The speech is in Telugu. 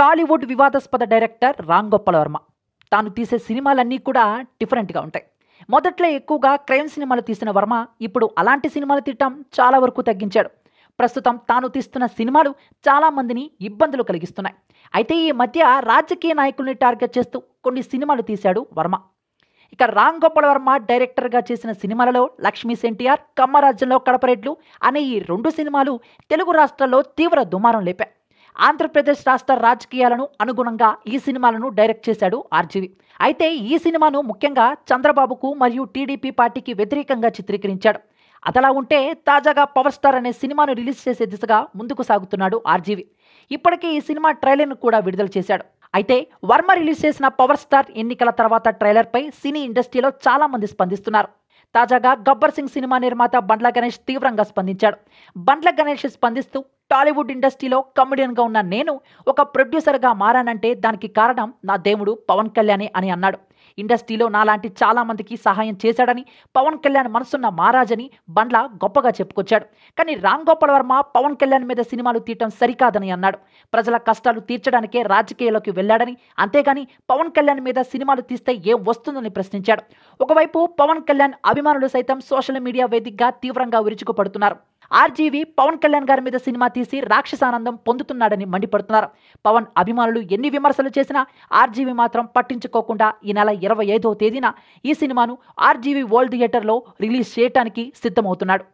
టాలీవుడ్ వివాదాస్పద డైరెక్టర్ రామ్ గోపాల్ వర్మ తాను తీసే సినిమాలన్నీ కూడా డిఫరెంట్గా ఉంటాయి మొదట్లో ఎక్కువగా క్రైమ్ సినిమాలు తీసిన వర్మ ఇప్పుడు అలాంటి సినిమాలు తీయటం చాలా వరకు తగ్గించాడు ప్రస్తుతం తాను తీస్తున్న సినిమాలు చాలామందిని ఇబ్బందులు కలిగిస్తున్నాయి అయితే ఈ మధ్య రాజకీయ నాయకుల్ని టార్గెట్ చేస్తూ కొన్ని సినిమాలు తీశాడు వర్మ ఇక రామ్ గోపాల్ వర్మ డైరెక్టర్గా చేసిన సినిమాలలో లక్ష్మీస్ ఎన్టీఆర్ కమ్మరాజ్యంలో కడపరెడ్లు అనే ఈ రెండు సినిమాలు తెలుగు రాష్ట్రాల్లో తీవ్ర దుమారం లేపాయి ఆంధ్రప్రదేశ్ రాష్ట్ర రాజకీయాలను అనుగుణంగా ఈ సినిమాలను డైరెక్ట్ చేశాడు ఆర్జీవి అయితే ఈ సినిమాను ముఖ్యంగా చంద్రబాబుకు మరియు టీడీపీ పార్టీకి వ్యతిరేకంగా చిత్రీకరించాడు అదలా ఉంటే తాజాగా పవర్ స్టార్ అనే సినిమాను రిలీజ్ చేసే దిశగా ముందుకు సాగుతున్నాడు ఆర్జీవి ఇప్పటికే ఈ సినిమా ట్రైలర్ను కూడా విడుదల చేశాడు అయితే వర్మ రిలీజ్ చేసిన పవర్ స్టార్ ఎన్నికల తర్వాత ట్రైలర్పై సినీ ఇండస్ట్రీలో చాలామంది స్పందిస్తున్నారు తాజాగా గబ్బర్ సింగ్ సినిమా నిర్మాత బండ్ల గణేష్ తీవ్రంగా స్పందించాడు బండ్ల గణేష్ స్పందిస్తూ టాలీవుడ్ ఇండస్ట్రీలో కమెడియన్గా ఉన్న నేను ఒక ప్రొడ్యూసర్గా మారానంటే దానికి కారణం నా దేవుడు పవన్ కళ్యాణే అని అన్నాడు ఇండస్ట్రీలో నాలాంటి చాలామందికి సహాయం చేశాడని పవన్ కళ్యాణ్ మనసున్న మహారాజని బండ్ల గొప్పగా చెప్పుకొచ్చాడు కానీ రామ్ గోపాల్ వర్మ పవన్ కళ్యాణ్ మీద సినిమాలు తీయటం సరికాదని అన్నాడు ప్రజల కష్టాలు తీర్చడానికే రాజకీయాల్లోకి వెళ్ళాడని అంతేగాని పవన్ కళ్యాణ్ మీద సినిమాలు తీస్తే ఏం వస్తుందని ప్రశ్నించాడు ఒకవైపు పవన్ కళ్యాణ్ అభిమానులు సైతం సోషల్ మీడియా వేదికగా తీవ్రంగా విరుచుకుపడుతున్నారు ఆర్జీవీ పవన్ కళ్యాణ్ గారి మీద సినిమా తీసి రాక్షసానందం పొందుతున్నాడని మండిపడుతున్నారు పవన్ అభిమానులు ఎన్ని విమర్శలు చేసినా ఆర్జీవి మాత్రం పట్టించుకోకుండా ఈ నెల ఇరవై ఐదవ తేదీన ఈ సినిమాను ఆర్జీవి వరల్డ్ థియేటర్లో రిలీజ్ చేయటానికి సిద్ధమవుతున్నాడు